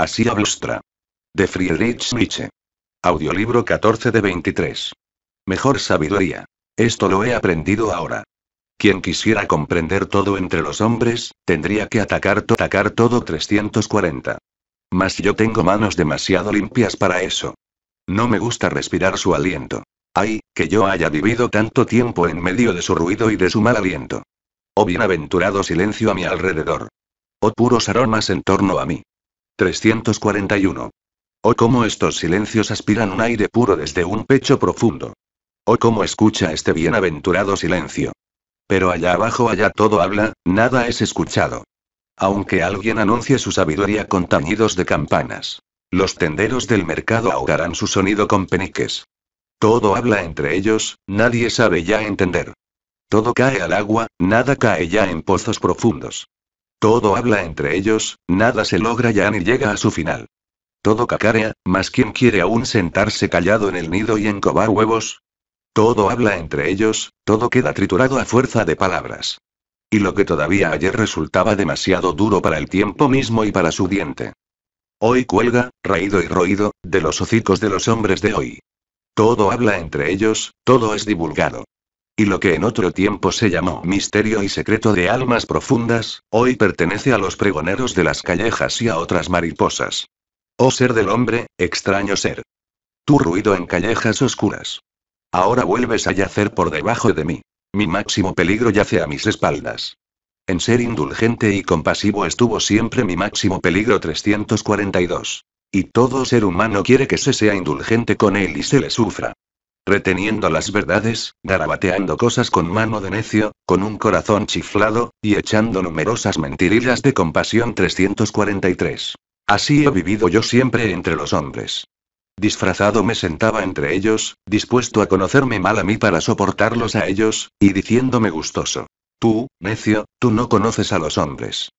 Así Stra. De Friedrich Nietzsche. Audiolibro 14 de 23. Mejor sabiduría. Esto lo he aprendido ahora. Quien quisiera comprender todo entre los hombres, tendría que atacar, todo 340. Mas yo tengo manos demasiado limpias para eso. No me gusta respirar su aliento. Ay, que yo haya vivido tanto tiempo en medio de su ruido y de su mal aliento. Oh bienaventurado silencio a mi alrededor. Oh puros aromas en torno a mí. 341. Oh, cómo estos silencios aspiran un aire puro desde un pecho profundo. Oh, cómo escucha este bienaventurado silencio. Pero allá abajo, allá todo habla, nada es escuchado. Aunque alguien anuncie su sabiduría con tañidos de campanas. Los tenderos del mercado ahogarán su sonido con peniques. Todo habla entre ellos, nadie sabe ya entender. Todo cae al agua, nada cae ya en pozos profundos. Todo habla entre ellos, nada se logra ya ni llega a su final. Todo cacarea, mas ¿quién quiere aún sentarse callado en el nido y encobar huevos? Todo habla entre ellos, todo queda triturado a fuerza de palabras. Y lo que todavía ayer resultaba demasiado duro para el tiempo mismo y para su diente. Hoy cuelga, raído y roído, de los hocicos de los hombres de hoy. Todo habla entre ellos, todo es divulgado y lo que en otro tiempo se llamó misterio y secreto de almas profundas, hoy pertenece a los pregoneros de las callejas y a otras mariposas. Oh ser del hombre, extraño ser. Tu ruido en callejas oscuras. Ahora vuelves a yacer por debajo de mí. Mi máximo peligro yace a mis espaldas. En ser indulgente y compasivo estuvo siempre mi máximo peligro 342. Y todo ser humano quiere que se sea indulgente con él y se le sufra reteniendo las verdades, garabateando cosas con mano de necio, con un corazón chiflado, y echando numerosas mentirillas de compasión 343. Así he vivido yo siempre entre los hombres. Disfrazado me sentaba entre ellos, dispuesto a conocerme mal a mí para soportarlos a ellos, y diciéndome gustoso. Tú, necio, tú no conoces a los hombres.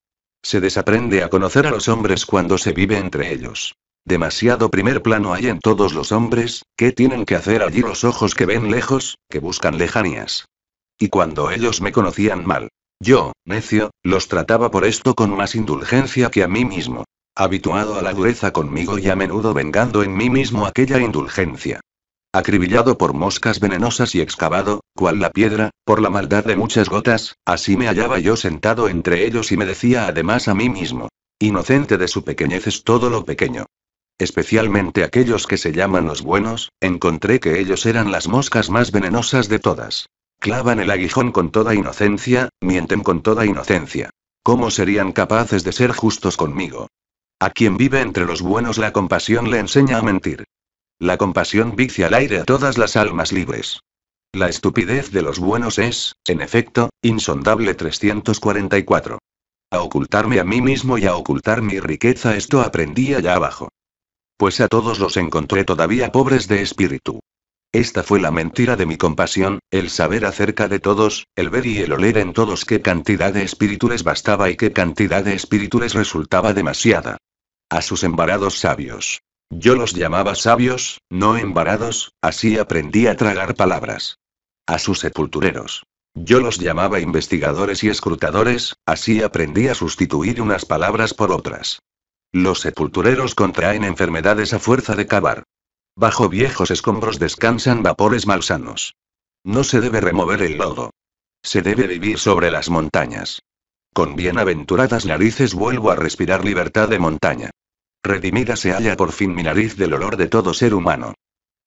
Se desaprende a conocer a los hombres cuando se vive entre ellos. Demasiado primer plano hay en todos los hombres, ¿qué tienen que hacer allí los ojos que ven lejos, que buscan lejanías? Y cuando ellos me conocían mal. Yo, necio, los trataba por esto con más indulgencia que a mí mismo. Habituado a la dureza conmigo y a menudo vengando en mí mismo aquella indulgencia. Acribillado por moscas venenosas y excavado, cual la piedra, por la maldad de muchas gotas, así me hallaba yo sentado entre ellos y me decía además a mí mismo, inocente de su pequeñez es todo lo pequeño especialmente aquellos que se llaman los buenos, encontré que ellos eran las moscas más venenosas de todas. Clavan el aguijón con toda inocencia, mienten con toda inocencia. ¿Cómo serían capaces de ser justos conmigo? A quien vive entre los buenos la compasión le enseña a mentir. La compasión vicia al aire a todas las almas libres. La estupidez de los buenos es, en efecto, insondable 344. A ocultarme a mí mismo y a ocultar mi riqueza esto aprendí allá abajo pues a todos los encontré todavía pobres de espíritu. Esta fue la mentira de mi compasión, el saber acerca de todos, el ver y el oler en todos qué cantidad de espíritus les bastaba y qué cantidad de espíritus les resultaba demasiada. A sus embarados sabios. Yo los llamaba sabios, no embarados, así aprendí a tragar palabras. A sus sepultureros. Yo los llamaba investigadores y escrutadores, así aprendí a sustituir unas palabras por otras. Los sepultureros contraen enfermedades a fuerza de cavar. Bajo viejos escombros descansan vapores malsanos. No se debe remover el lodo. Se debe vivir sobre las montañas. Con bienaventuradas narices vuelvo a respirar libertad de montaña. Redimida se halla por fin mi nariz del olor de todo ser humano.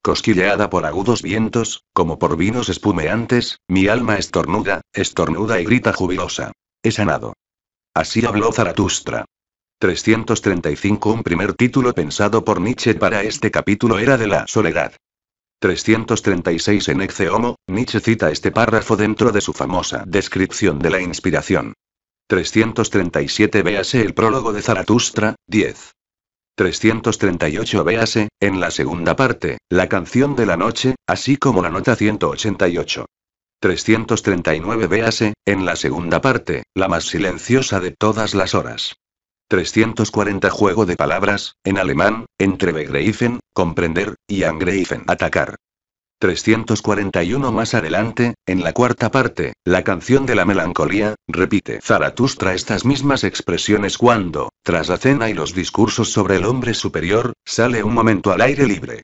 Cosquilleada por agudos vientos, como por vinos espumeantes, mi alma estornuda, estornuda y grita jubilosa. He sanado. Así habló Zaratustra. 335 Un primer título pensado por Nietzsche para este capítulo era de la soledad. 336 En Ecce Homo, Nietzsche cita este párrafo dentro de su famosa descripción de la inspiración. 337 Véase el prólogo de Zaratustra, 10. 338 Véase, en la segunda parte, la canción de la noche, así como la nota 188. 339 Véase, en la segunda parte, la más silenciosa de todas las horas. 340 Juego de palabras, en alemán, entre begreifen, comprender, y angreifen, atacar. 341 más adelante, en la cuarta parte, la canción de la melancolía, repite Zaratustra estas mismas expresiones cuando, tras la cena y los discursos sobre el hombre superior, sale un momento al aire libre.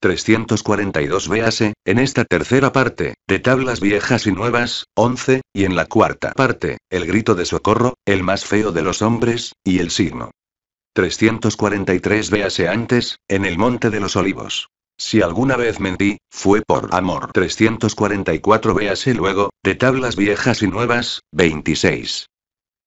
342 véase, en esta tercera parte, de tablas viejas y nuevas, 11, y en la cuarta parte, el grito de socorro, el más feo de los hombres, y el signo. 343 véase antes, en el Monte de los Olivos. Si alguna vez mentí, fue por amor. 344 véase luego, de tablas viejas y nuevas, 26.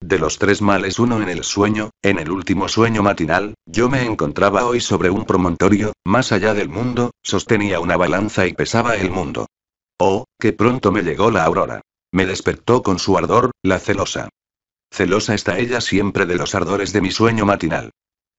De los tres males uno en el sueño, en el último sueño matinal, yo me encontraba hoy sobre un promontorio, más allá del mundo, sostenía una balanza y pesaba el mundo. Oh, que pronto me llegó la aurora. Me despertó con su ardor, la celosa. Celosa está ella siempre de los ardores de mi sueño matinal.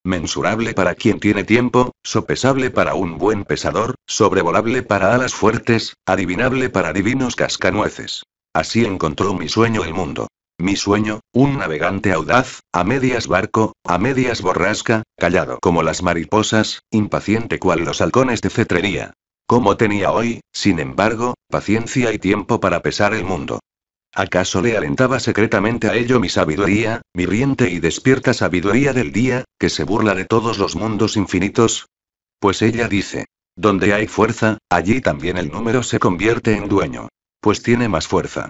Mensurable para quien tiene tiempo, sopesable para un buen pesador, sobrevolable para alas fuertes, adivinable para divinos cascanueces. Así encontró mi sueño el mundo. Mi sueño, un navegante audaz, a medias barco, a medias borrasca, callado como las mariposas, impaciente cual los halcones de cetrería. Como tenía hoy, sin embargo, paciencia y tiempo para pesar el mundo. ¿Acaso le alentaba secretamente a ello mi sabiduría, mi riente y despierta sabiduría del día, que se burla de todos los mundos infinitos? Pues ella dice, donde hay fuerza, allí también el número se convierte en dueño. Pues tiene más fuerza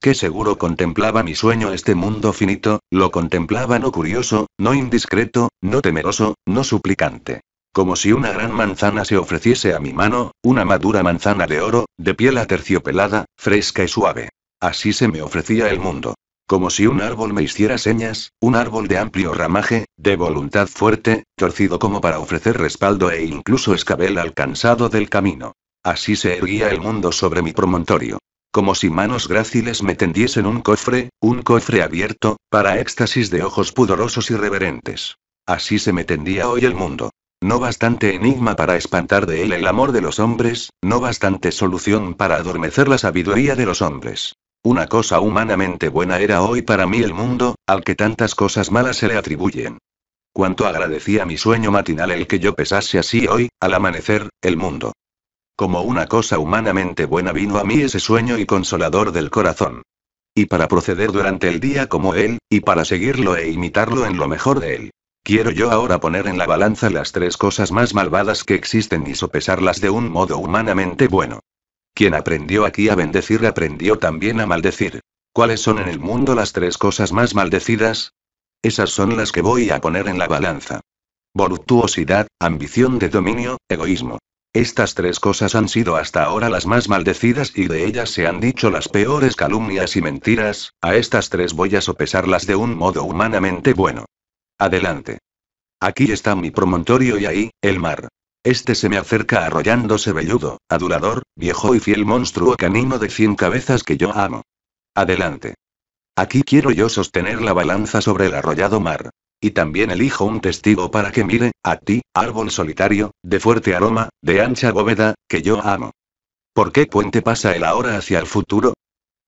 que seguro contemplaba mi sueño este mundo finito, lo contemplaba no curioso, no indiscreto, no temeroso, no suplicante. Como si una gran manzana se ofreciese a mi mano, una madura manzana de oro, de piel aterciopelada, fresca y suave. Así se me ofrecía el mundo. Como si un árbol me hiciera señas, un árbol de amplio ramaje, de voluntad fuerte, torcido como para ofrecer respaldo e incluso escabel al cansado del camino. Así se erguía el mundo sobre mi promontorio. Como si manos gráciles me tendiesen un cofre, un cofre abierto, para éxtasis de ojos pudorosos y reverentes. Así se me tendía hoy el mundo. No bastante enigma para espantar de él el amor de los hombres, no bastante solución para adormecer la sabiduría de los hombres. Una cosa humanamente buena era hoy para mí el mundo, al que tantas cosas malas se le atribuyen. Cuánto agradecía mi sueño matinal el que yo pesase así hoy, al amanecer, el mundo. Como una cosa humanamente buena vino a mí ese sueño y consolador del corazón. Y para proceder durante el día como él, y para seguirlo e imitarlo en lo mejor de él. Quiero yo ahora poner en la balanza las tres cosas más malvadas que existen y sopesarlas de un modo humanamente bueno. Quien aprendió aquí a bendecir aprendió también a maldecir. ¿Cuáles son en el mundo las tres cosas más maldecidas? Esas son las que voy a poner en la balanza. Voluptuosidad, ambición de dominio, egoísmo. Estas tres cosas han sido hasta ahora las más maldecidas y de ellas se han dicho las peores calumnias y mentiras, a estas tres voy a sopesarlas de un modo humanamente bueno. Adelante. Aquí está mi promontorio y ahí, el mar. Este se me acerca arrollándose velludo, adulador, viejo y fiel monstruo canino de cien cabezas que yo amo. Adelante. Aquí quiero yo sostener la balanza sobre el arrollado mar. Y también elijo un testigo para que mire, a ti, árbol solitario, de fuerte aroma, de ancha bóveda, que yo amo. ¿Por qué puente pasa el ahora hacia el futuro?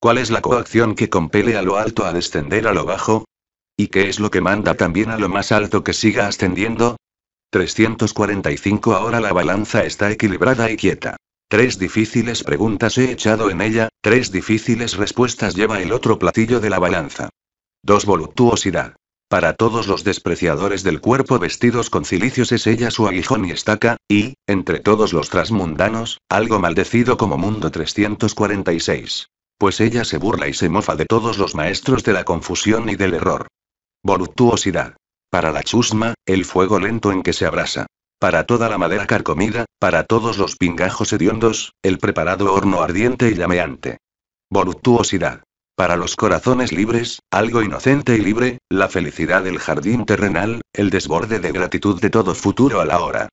¿Cuál es la coacción que compele a lo alto a descender a lo bajo? ¿Y qué es lo que manda también a lo más alto que siga ascendiendo? 345 Ahora la balanza está equilibrada y quieta. Tres difíciles preguntas he echado en ella, tres difíciles respuestas lleva el otro platillo de la balanza. Dos Voluptuosidad. Para todos los despreciadores del cuerpo vestidos con cilicios es ella su aguijón y estaca, y, entre todos los transmundanos, algo maldecido como Mundo 346. Pues ella se burla y se mofa de todos los maestros de la confusión y del error. Voluptuosidad. Para la chusma, el fuego lento en que se abrasa. Para toda la madera carcomida, para todos los pingajos hediondos, el preparado horno ardiente y llameante. Voluptuosidad. Para los corazones libres, algo inocente y libre, la felicidad del jardín terrenal, el desborde de gratitud de todo futuro a la hora.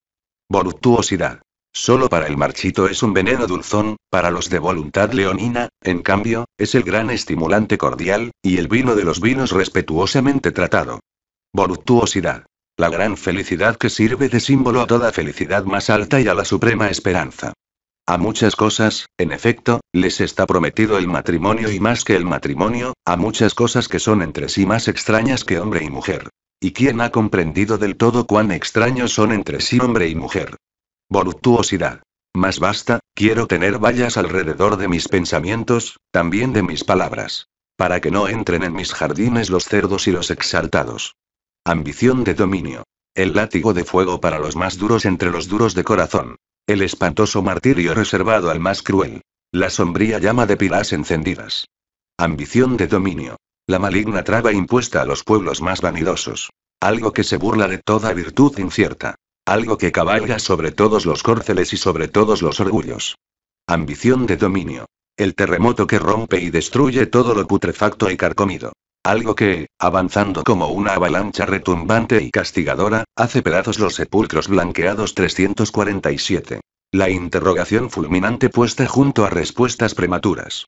Voluptuosidad. Solo para el marchito es un veneno dulzón, para los de voluntad leonina, en cambio, es el gran estimulante cordial, y el vino de los vinos respetuosamente tratado. Voluptuosidad. La gran felicidad que sirve de símbolo a toda felicidad más alta y a la suprema esperanza. A muchas cosas, en efecto, les está prometido el matrimonio y más que el matrimonio, a muchas cosas que son entre sí más extrañas que hombre y mujer. ¿Y quién ha comprendido del todo cuán extraños son entre sí hombre y mujer? Voluptuosidad. Más basta, quiero tener vallas alrededor de mis pensamientos, también de mis palabras. Para que no entren en mis jardines los cerdos y los exaltados. Ambición de dominio. El látigo de fuego para los más duros entre los duros de corazón. El espantoso martirio reservado al más cruel. La sombría llama de pilas encendidas. Ambición de dominio. La maligna traba impuesta a los pueblos más vanidosos. Algo que se burla de toda virtud incierta. Algo que cabalga sobre todos los córceles y sobre todos los orgullos. Ambición de dominio. El terremoto que rompe y destruye todo lo putrefacto y carcomido algo que, avanzando como una avalancha retumbante y castigadora, hace pedazos los sepulcros blanqueados 347. La interrogación fulminante puesta junto a respuestas prematuras.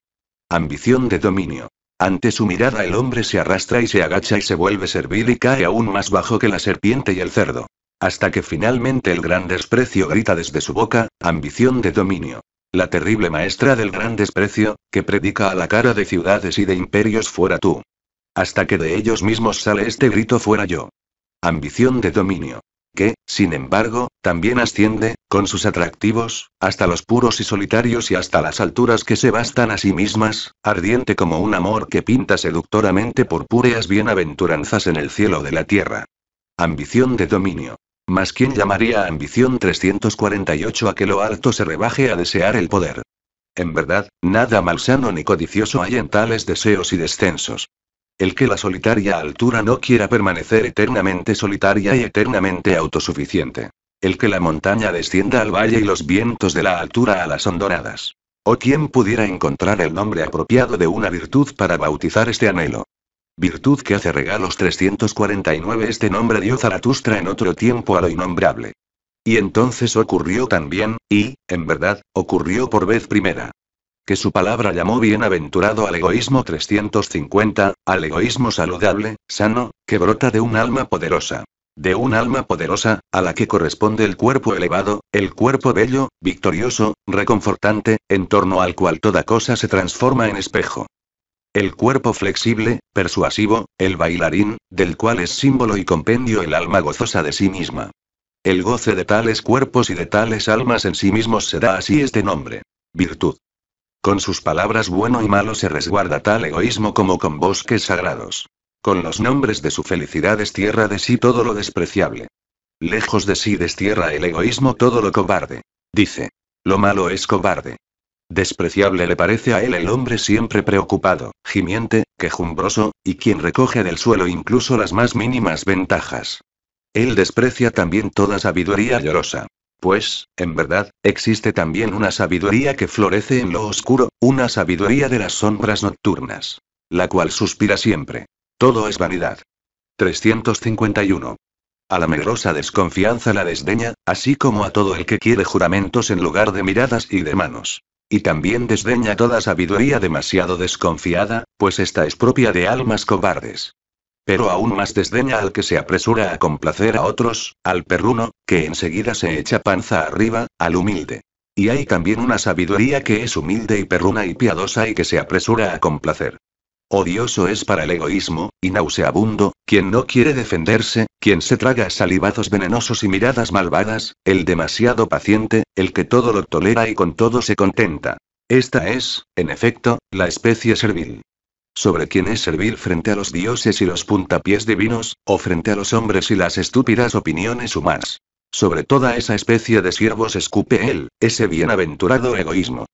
Ambición de dominio. Ante su mirada el hombre se arrastra y se agacha y se vuelve servil y cae aún más bajo que la serpiente y el cerdo. Hasta que finalmente el gran desprecio grita desde su boca, ambición de dominio. La terrible maestra del gran desprecio, que predica a la cara de ciudades y de imperios fuera tú. Hasta que de ellos mismos sale este grito fuera yo. Ambición de dominio. Que, sin embargo, también asciende, con sus atractivos, hasta los puros y solitarios y hasta las alturas que se bastan a sí mismas, ardiente como un amor que pinta seductoramente purpúreas bienaventuranzas en el cielo de la tierra. Ambición de dominio. Mas quién llamaría ambición 348 a que lo alto se rebaje a desear el poder. En verdad, nada malsano ni codicioso hay en tales deseos y descensos el que la solitaria altura no quiera permanecer eternamente solitaria y eternamente autosuficiente. El que la montaña descienda al valle y los vientos de la altura a las hondonadas. O quien pudiera encontrar el nombre apropiado de una virtud para bautizar este anhelo. Virtud que hace regalos 349 este nombre dio Zaratustra en otro tiempo a lo innombrable. Y entonces ocurrió también, y, en verdad, ocurrió por vez primera que su palabra llamó bienaventurado al egoísmo 350, al egoísmo saludable, sano, que brota de un alma poderosa. De un alma poderosa, a la que corresponde el cuerpo elevado, el cuerpo bello, victorioso, reconfortante, en torno al cual toda cosa se transforma en espejo. El cuerpo flexible, persuasivo, el bailarín, del cual es símbolo y compendio el alma gozosa de sí misma. El goce de tales cuerpos y de tales almas en sí mismos se da así este nombre. Virtud. Con sus palabras bueno y malo se resguarda tal egoísmo como con bosques sagrados. Con los nombres de su felicidad destierra de sí todo lo despreciable. Lejos de sí destierra el egoísmo todo lo cobarde. Dice. Lo malo es cobarde. Despreciable le parece a él el hombre siempre preocupado, gimiente, quejumbroso, y quien recoge del suelo incluso las más mínimas ventajas. Él desprecia también toda sabiduría llorosa. Pues, en verdad, existe también una sabiduría que florece en lo oscuro, una sabiduría de las sombras nocturnas, la cual suspira siempre. Todo es vanidad. 351. A la medrosa desconfianza la desdeña, así como a todo el que quiere juramentos en lugar de miradas y de manos. Y también desdeña toda sabiduría demasiado desconfiada, pues esta es propia de almas cobardes pero aún más desdeña al que se apresura a complacer a otros, al perruno, que enseguida se echa panza arriba, al humilde. Y hay también una sabiduría que es humilde y perruna y piadosa y que se apresura a complacer. Odioso es para el egoísmo, y nauseabundo, quien no quiere defenderse, quien se traga salivazos venenosos y miradas malvadas, el demasiado paciente, el que todo lo tolera y con todo se contenta. Esta es, en efecto, la especie servil sobre quién es servir frente a los dioses y los puntapiés divinos, o frente a los hombres y las estúpidas opiniones humanas. Sobre toda esa especie de siervos escupe él, ese bienaventurado egoísmo.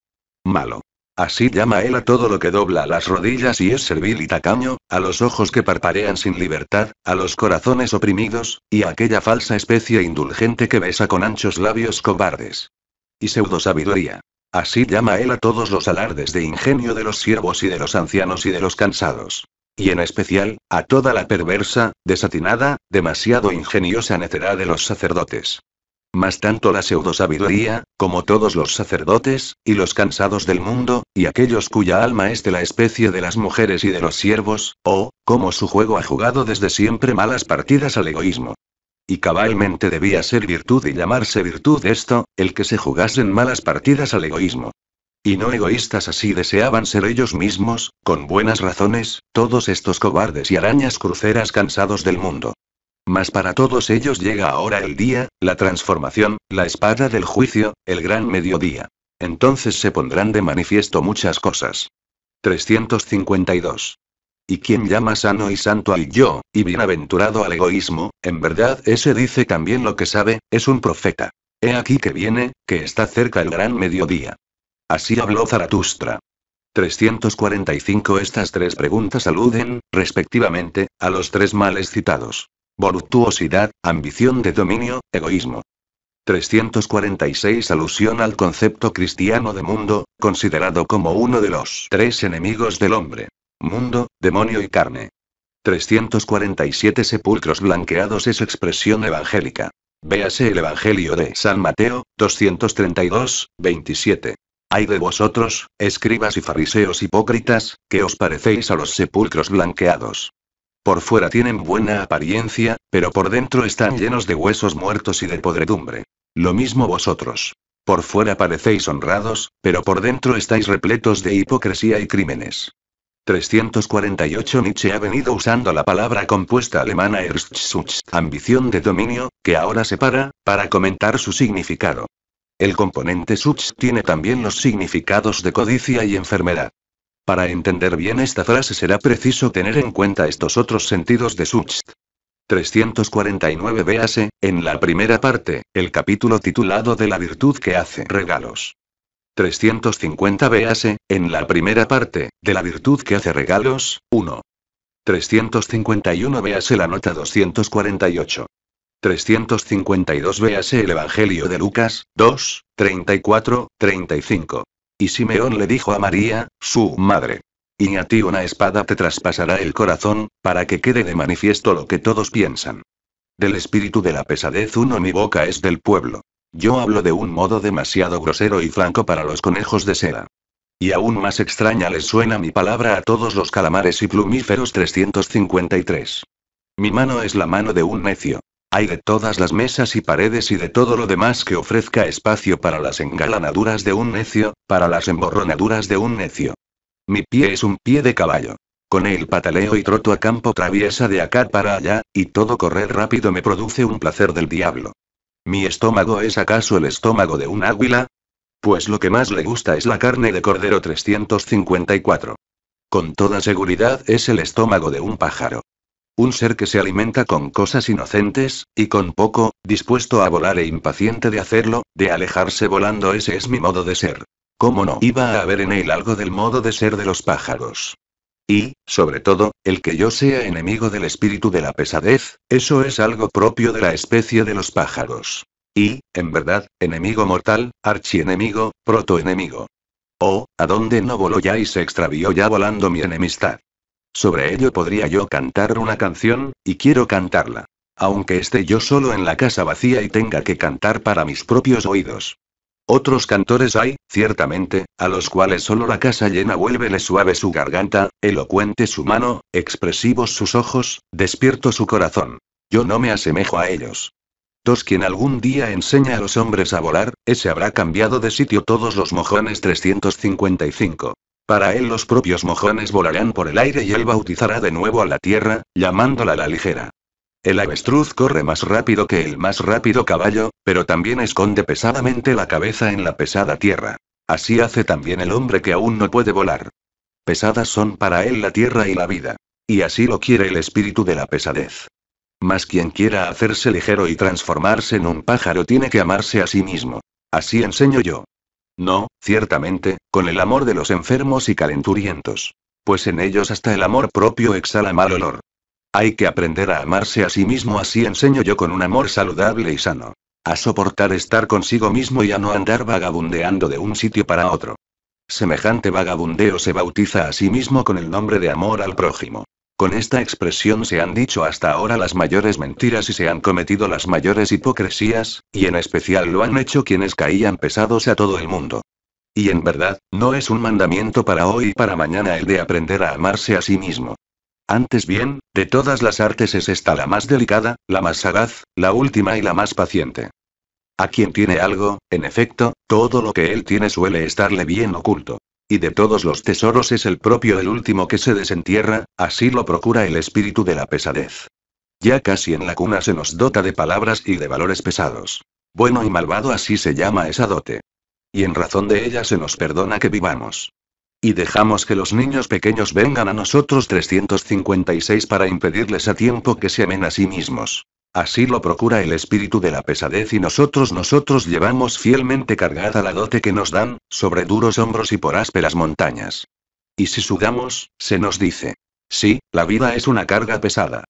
Malo. Así llama él a todo lo que dobla las rodillas y es servil y tacaño, a los ojos que parpadean sin libertad, a los corazones oprimidos, y a aquella falsa especie indulgente que besa con anchos labios cobardes. Y pseudo sabiduría. Así llama él a todos los alardes de ingenio de los siervos y de los ancianos y de los cansados. Y en especial, a toda la perversa, desatinada, demasiado ingeniosa necedad de los sacerdotes. Mas tanto la pseudosabiduría, como todos los sacerdotes, y los cansados del mundo, y aquellos cuya alma es de la especie de las mujeres y de los siervos, o, oh, como su juego ha jugado desde siempre malas partidas al egoísmo. Y cabalmente debía ser virtud y llamarse virtud esto, el que se jugasen malas partidas al egoísmo. Y no egoístas así deseaban ser ellos mismos, con buenas razones, todos estos cobardes y arañas cruceras cansados del mundo. Mas para todos ellos llega ahora el día, la transformación, la espada del juicio, el gran mediodía. Entonces se pondrán de manifiesto muchas cosas. 352. Y quien mm. llama sano y santo al yo, y bienaventurado al egoísmo, en verdad ese dice también lo que sabe, es un profeta. He aquí que viene, que está cerca el gran mediodía. Así habló Zaratustra. 345 Estas tres preguntas aluden, respectivamente, a los tres males citados. Voluptuosidad, ambición de dominio, egoísmo. 346 Alusión al concepto cristiano de mundo, considerado como uno de los tres enemigos del hombre mundo, demonio y carne. 347 sepulcros blanqueados es expresión evangélica. Véase el Evangelio de San Mateo, 232, 27. Hay de vosotros, escribas y fariseos hipócritas, que os parecéis a los sepulcros blanqueados. Por fuera tienen buena apariencia, pero por dentro están llenos de huesos muertos y de podredumbre. Lo mismo vosotros. Por fuera parecéis honrados, pero por dentro estáis repletos de hipocresía y crímenes. 348 Nietzsche ha venido usando la palabra compuesta alemana Erstschutz, ambición de dominio, que ahora separa, para comentar su significado. El componente Such tiene también los significados de codicia y enfermedad. Para entender bien esta frase será preciso tener en cuenta estos otros sentidos de Such. 349 Véase, en la primera parte, el capítulo titulado de la virtud que hace regalos. 350 véase, en la primera parte, de la virtud que hace regalos, 1. 351 véase la nota 248. 352 véase el Evangelio de Lucas, 2, 34, 35. Y Simeón le dijo a María, su madre. Y a ti una espada te traspasará el corazón, para que quede de manifiesto lo que todos piensan. Del espíritu de la pesadez 1 mi boca es del pueblo. Yo hablo de un modo demasiado grosero y franco para los conejos de seda. Y aún más extraña les suena mi palabra a todos los calamares y plumíferos 353. Mi mano es la mano de un necio. Hay de todas las mesas y paredes y de todo lo demás que ofrezca espacio para las engalanaduras de un necio, para las emborronaduras de un necio. Mi pie es un pie de caballo. Con el pataleo y troto a campo traviesa de acá para allá, y todo correr rápido me produce un placer del diablo. ¿Mi estómago es acaso el estómago de un águila? Pues lo que más le gusta es la carne de cordero 354. Con toda seguridad es el estómago de un pájaro. Un ser que se alimenta con cosas inocentes, y con poco, dispuesto a volar e impaciente de hacerlo, de alejarse volando, ese es mi modo de ser. ¿Cómo no iba a haber en él algo del modo de ser de los pájaros? Y, sobre todo, el que yo sea enemigo del espíritu de la pesadez, eso es algo propio de la especie de los pájaros. Y, en verdad, enemigo mortal, archienemigo, protoenemigo. Oh, ¿a dónde no voló ya y se extravió ya volando mi enemistad? Sobre ello podría yo cantar una canción, y quiero cantarla. Aunque esté yo solo en la casa vacía y tenga que cantar para mis propios oídos. Otros cantores hay, ciertamente, a los cuales solo la casa llena vuélvele suave su garganta, elocuente su mano, expresivos sus ojos, despierto su corazón. Yo no me asemejo a ellos. Dos quien algún día enseña a los hombres a volar, ese habrá cambiado de sitio todos los mojones 355. Para él los propios mojones volarán por el aire y él bautizará de nuevo a la tierra, llamándola la ligera. El avestruz corre más rápido que el más rápido caballo, pero también esconde pesadamente la cabeza en la pesada tierra. Así hace también el hombre que aún no puede volar. Pesadas son para él la tierra y la vida. Y así lo quiere el espíritu de la pesadez. Mas quien quiera hacerse ligero y transformarse en un pájaro tiene que amarse a sí mismo. Así enseño yo. No, ciertamente, con el amor de los enfermos y calenturientos. Pues en ellos hasta el amor propio exhala mal olor. Hay que aprender a amarse a sí mismo, así enseño yo con un amor saludable y sano. A soportar estar consigo mismo y a no andar vagabundeando de un sitio para otro. Semejante vagabundeo se bautiza a sí mismo con el nombre de amor al prójimo. Con esta expresión se han dicho hasta ahora las mayores mentiras y se han cometido las mayores hipocresías, y en especial lo han hecho quienes caían pesados a todo el mundo. Y en verdad, no es un mandamiento para hoy y para mañana el de aprender a amarse a sí mismo. Antes bien, de todas las artes es esta la más delicada, la más sagaz, la última y la más paciente. A quien tiene algo, en efecto, todo lo que él tiene suele estarle bien oculto. Y de todos los tesoros es el propio el último que se desentierra, así lo procura el espíritu de la pesadez. Ya casi en la cuna se nos dota de palabras y de valores pesados. Bueno y malvado así se llama esa dote. Y en razón de ella se nos perdona que vivamos. Y dejamos que los niños pequeños vengan a nosotros 356 para impedirles a tiempo que se amen a sí mismos. Así lo procura el espíritu de la pesadez y nosotros nosotros llevamos fielmente cargada la dote que nos dan, sobre duros hombros y por ásperas montañas. Y si sudamos, se nos dice. Sí, la vida es una carga pesada.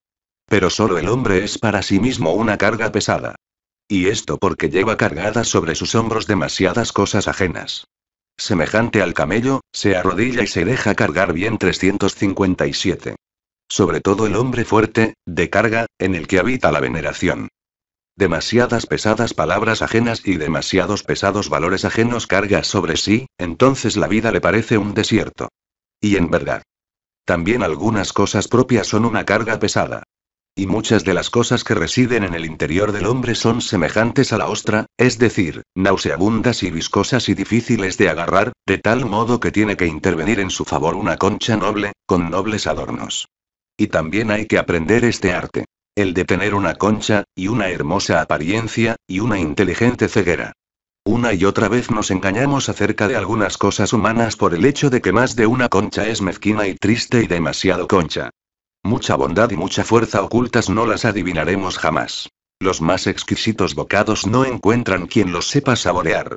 Pero solo el hombre es para sí mismo una carga pesada. Y esto porque lleva cargadas sobre sus hombros demasiadas cosas ajenas. Semejante al camello, se arrodilla y se deja cargar bien 357. Sobre todo el hombre fuerte, de carga, en el que habita la veneración. Demasiadas pesadas palabras ajenas y demasiados pesados valores ajenos carga sobre sí, entonces la vida le parece un desierto. Y en verdad. También algunas cosas propias son una carga pesada y muchas de las cosas que residen en el interior del hombre son semejantes a la ostra, es decir, nauseabundas y viscosas y difíciles de agarrar, de tal modo que tiene que intervenir en su favor una concha noble, con nobles adornos. Y también hay que aprender este arte. El de tener una concha, y una hermosa apariencia, y una inteligente ceguera. Una y otra vez nos engañamos acerca de algunas cosas humanas por el hecho de que más de una concha es mezquina y triste y demasiado concha. Mucha bondad y mucha fuerza ocultas no las adivinaremos jamás. Los más exquisitos bocados no encuentran quien los sepa saborear.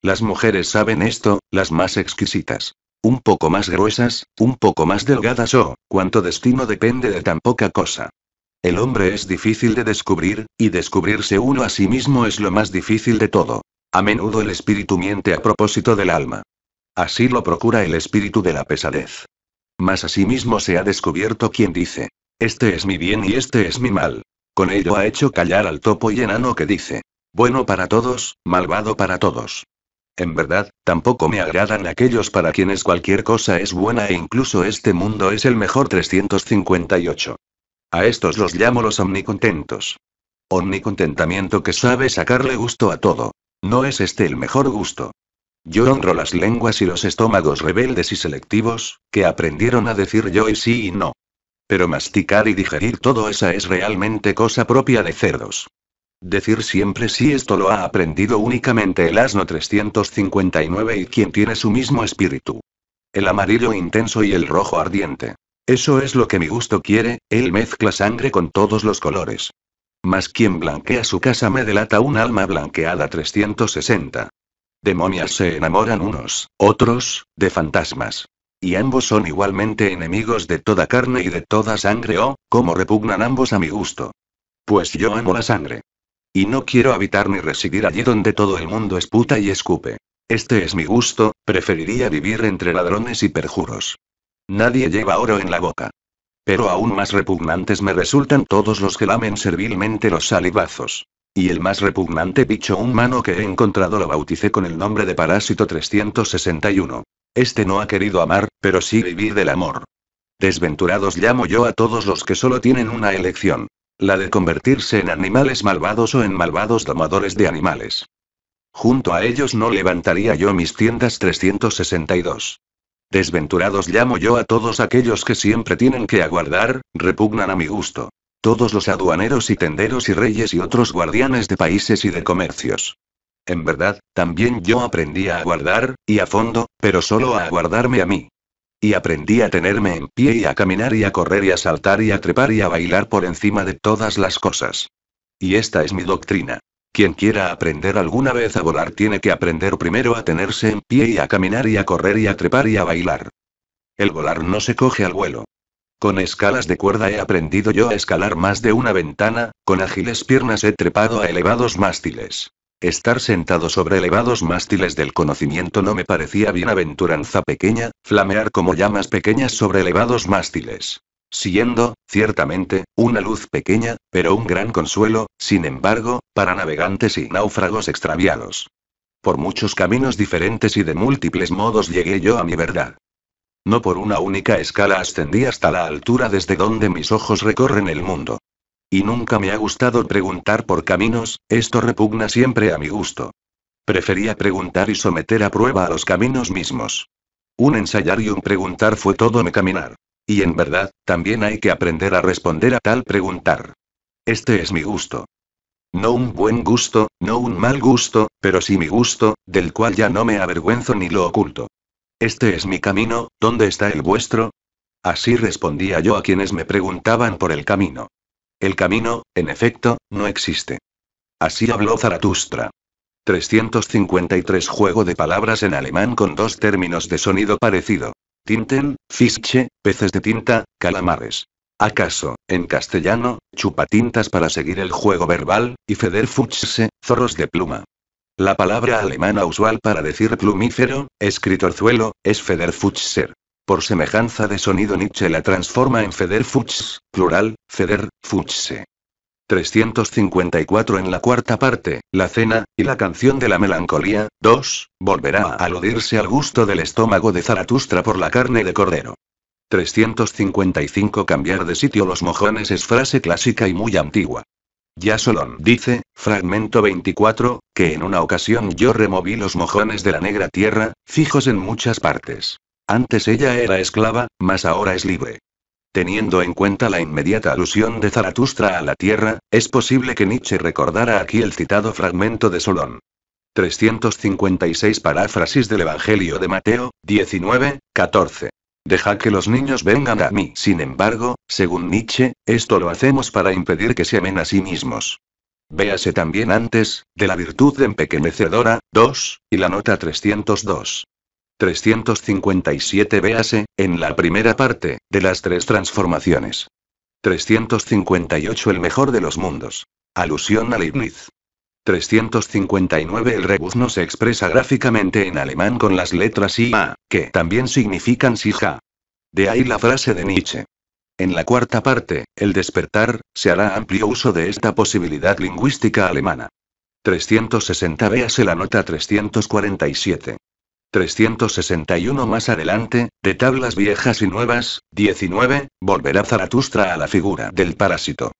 Las mujeres saben esto, las más exquisitas. Un poco más gruesas, un poco más delgadas o, oh, cuanto destino depende de tan poca cosa. El hombre es difícil de descubrir, y descubrirse uno a sí mismo es lo más difícil de todo. A menudo el espíritu miente a propósito del alma. Así lo procura el espíritu de la pesadez. Mas asimismo se ha descubierto quien dice, este es mi bien y este es mi mal. Con ello ha hecho callar al topo y enano que dice, bueno para todos, malvado para todos. En verdad, tampoco me agradan aquellos para quienes cualquier cosa es buena e incluso este mundo es el mejor 358. A estos los llamo los omnicontentos. Omnicontentamiento que sabe sacarle gusto a todo. ¿No es este el mejor gusto? Yo honro las lenguas y los estómagos rebeldes y selectivos, que aprendieron a decir yo y sí y no. Pero masticar y digerir todo esa es realmente cosa propia de cerdos. Decir siempre sí esto lo ha aprendido únicamente el asno 359 y quien tiene su mismo espíritu. El amarillo intenso y el rojo ardiente. Eso es lo que mi gusto quiere, él mezcla sangre con todos los colores. Mas quien blanquea su casa me delata un alma blanqueada 360. Demonias se enamoran unos, otros, de fantasmas. Y ambos son igualmente enemigos de toda carne y de toda sangre o, oh, como repugnan ambos a mi gusto. Pues yo amo la sangre. Y no quiero habitar ni residir allí donde todo el mundo es puta y escupe. Este es mi gusto, preferiría vivir entre ladrones y perjuros. Nadie lleva oro en la boca. Pero aún más repugnantes me resultan todos los que lamen servilmente los salivazos. Y el más repugnante bicho humano que he encontrado lo bauticé con el nombre de Parásito 361. Este no ha querido amar, pero sí vivir del amor. Desventurados llamo yo a todos los que solo tienen una elección. La de convertirse en animales malvados o en malvados domadores de animales. Junto a ellos no levantaría yo mis tiendas 362. Desventurados llamo yo a todos aquellos que siempre tienen que aguardar, repugnan a mi gusto. Todos los aduaneros y tenderos y reyes y otros guardianes de países y de comercios. En verdad, también yo aprendí a guardar y a fondo, pero solo a guardarme a mí. Y aprendí a tenerme en pie y a caminar y a correr y a saltar y a trepar y a bailar por encima de todas las cosas. Y esta es mi doctrina. Quien quiera aprender alguna vez a volar tiene que aprender primero a tenerse en pie y a caminar y a correr y a trepar y a bailar. El volar no se coge al vuelo. Con escalas de cuerda he aprendido yo a escalar más de una ventana, con ágiles piernas he trepado a elevados mástiles. Estar sentado sobre elevados mástiles del conocimiento no me parecía bienaventuranza pequeña, flamear como llamas pequeñas sobre elevados mástiles. Siendo, ciertamente, una luz pequeña, pero un gran consuelo, sin embargo, para navegantes y náufragos extraviados. Por muchos caminos diferentes y de múltiples modos llegué yo a mi verdad. No por una única escala ascendí hasta la altura desde donde mis ojos recorren el mundo. Y nunca me ha gustado preguntar por caminos, esto repugna siempre a mi gusto. Prefería preguntar y someter a prueba a los caminos mismos. Un ensayar y un preguntar fue todo mi caminar. Y en verdad, también hay que aprender a responder a tal preguntar. Este es mi gusto. No un buen gusto, no un mal gusto, pero sí mi gusto, del cual ya no me avergüenzo ni lo oculto. Este es mi camino, ¿dónde está el vuestro? Así respondía yo a quienes me preguntaban por el camino. El camino, en efecto, no existe. Así habló Zaratustra. 353 Juego de palabras en alemán con dos términos de sonido parecido. Tinten, fische, peces de tinta, calamares. ¿Acaso, en castellano, chupatintas para seguir el juego verbal, y federfuchse, zorros de pluma? La palabra alemana usual para decir plumífero, escritorzuelo, es Federfuchser. Por semejanza de sonido Nietzsche la transforma en Federfuchs, plural, Federfuchse. 354 en la cuarta parte, La cena, y la canción de la melancolía, 2, volverá a aludirse al gusto del estómago de Zaratustra por la carne de cordero. 355 Cambiar de sitio los mojones es frase clásica y muy antigua. Ya Solón dice, fragmento 24, que en una ocasión yo removí los mojones de la negra tierra, fijos en muchas partes. Antes ella era esclava, mas ahora es libre. Teniendo en cuenta la inmediata alusión de Zaratustra a la tierra, es posible que Nietzsche recordara aquí el citado fragmento de Solón. 356 Paráfrasis del Evangelio de Mateo, 19, 14. Deja que los niños vengan a mí. Sin embargo, según Nietzsche, esto lo hacemos para impedir que se amen a sí mismos. Véase también antes, de la virtud empequeñecedora, 2, y la nota 302. 357 véase, en la primera parte, de las tres transformaciones. 358 El mejor de los mundos. Alusión a Leibniz. 359 El rebuzno se expresa gráficamente en alemán con las letras I A, que también significan sija. De ahí la frase de Nietzsche. En la cuarta parte, El despertar, se hará amplio uso de esta posibilidad lingüística alemana. 360 Véase la nota 347. 361 más adelante, de tablas viejas y nuevas, 19, volverá Zaratustra a la figura del parásito.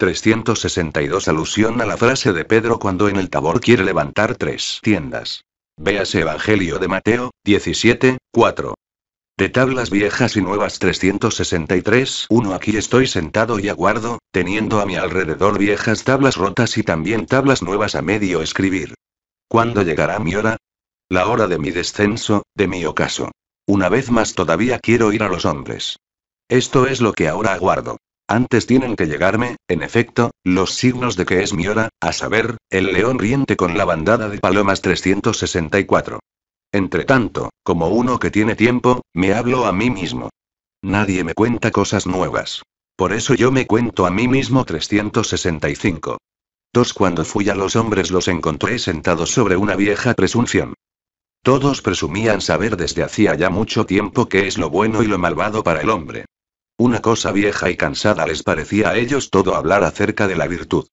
362 Alusión a la frase de Pedro cuando en el Tabor quiere levantar tres tiendas. Véase Evangelio de Mateo, 17, 4. De tablas viejas y nuevas 363, 1 aquí estoy sentado y aguardo, teniendo a mi alrededor viejas tablas rotas y también tablas nuevas a medio escribir. ¿Cuándo llegará mi hora? La hora de mi descenso, de mi ocaso. Una vez más todavía quiero ir a los hombres. Esto es lo que ahora aguardo. Antes tienen que llegarme, en efecto, los signos de que es mi hora, a saber, el león riente con la bandada de palomas 364. Entretanto, como uno que tiene tiempo, me hablo a mí mismo. Nadie me cuenta cosas nuevas. Por eso yo me cuento a mí mismo 365. Dos Cuando fui a los hombres los encontré sentados sobre una vieja presunción. Todos presumían saber desde hacía ya mucho tiempo qué es lo bueno y lo malvado para el hombre. Una cosa vieja y cansada les parecía a ellos todo hablar acerca de la virtud.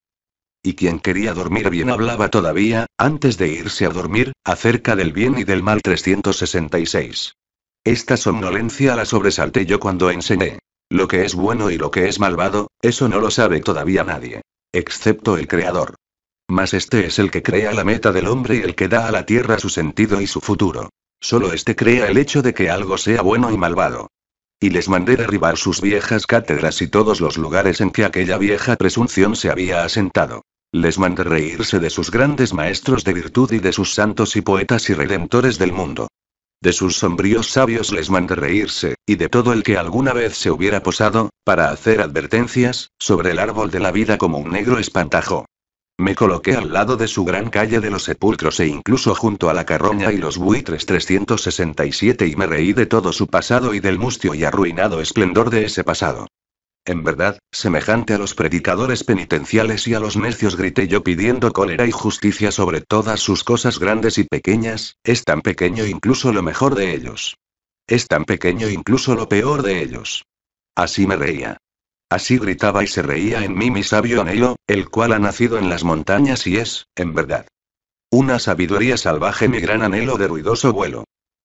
Y quien quería dormir bien hablaba todavía, antes de irse a dormir, acerca del bien y del mal 366. Esta somnolencia la sobresalté yo cuando enseñé. Lo que es bueno y lo que es malvado, eso no lo sabe todavía nadie. Excepto el Creador. Mas este es el que crea la meta del hombre y el que da a la tierra su sentido y su futuro. Solo este crea el hecho de que algo sea bueno y malvado. Y les mandé derribar sus viejas cátedras y todos los lugares en que aquella vieja presunción se había asentado. Les mandé reírse de sus grandes maestros de virtud y de sus santos y poetas y redentores del mundo. De sus sombríos sabios les mandé reírse, y de todo el que alguna vez se hubiera posado, para hacer advertencias, sobre el árbol de la vida como un negro espantajo. Me coloqué al lado de su gran calle de los sepulcros e incluso junto a la carroña y los buitres 367 y me reí de todo su pasado y del mustio y arruinado esplendor de ese pasado. En verdad, semejante a los predicadores penitenciales y a los necios grité yo pidiendo cólera y justicia sobre todas sus cosas grandes y pequeñas, es tan pequeño incluso lo mejor de ellos. Es tan pequeño incluso lo peor de ellos. Así me reía. Así gritaba y se reía en mí mi sabio anhelo, el cual ha nacido en las montañas y es, en verdad. Una sabiduría salvaje mi gran anhelo de ruidoso vuelo.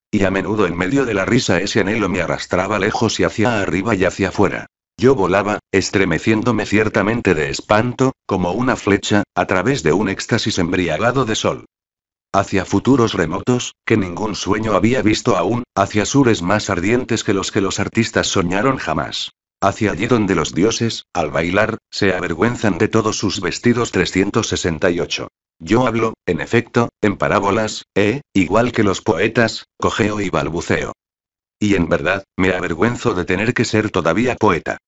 Y a menudo en medio de la risa ese anhelo me arrastraba lejos y hacia arriba y hacia afuera. Yo volaba, estremeciéndome ciertamente de espanto, como una flecha, a través de un éxtasis embriagado de sol. Hacia futuros remotos, que ningún sueño había visto aún, hacia sures más ardientes que los que los artistas soñaron jamás hacia allí donde los dioses, al bailar, se avergüenzan de todos sus vestidos 368. Yo hablo, en efecto, en parábolas, e, igual que los poetas, cojeo y balbuceo. Y en verdad, me avergüenzo de tener que ser todavía poeta.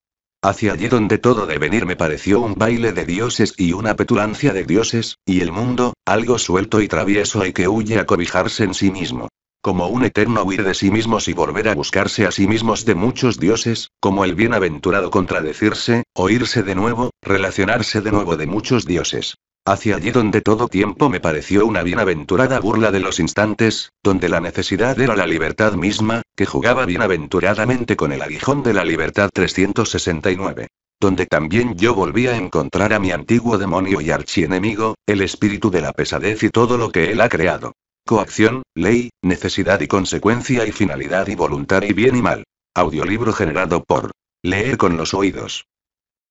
Hacia allí donde todo venir me pareció un baile de dioses y una petulancia de dioses, y el mundo, algo suelto y travieso y que huye a cobijarse en sí mismo como un eterno huir de sí mismos y volver a buscarse a sí mismos de muchos dioses, como el bienaventurado contradecirse, oírse de nuevo, relacionarse de nuevo de muchos dioses. Hacia allí donde todo tiempo me pareció una bienaventurada burla de los instantes, donde la necesidad era la libertad misma, que jugaba bienaventuradamente con el aguijón de la libertad 369 donde también yo volví a encontrar a mi antiguo demonio y archienemigo, el espíritu de la pesadez y todo lo que él ha creado. Coacción, ley, necesidad y consecuencia y finalidad y voluntad y bien y mal. Audiolibro generado por Leer con los oídos.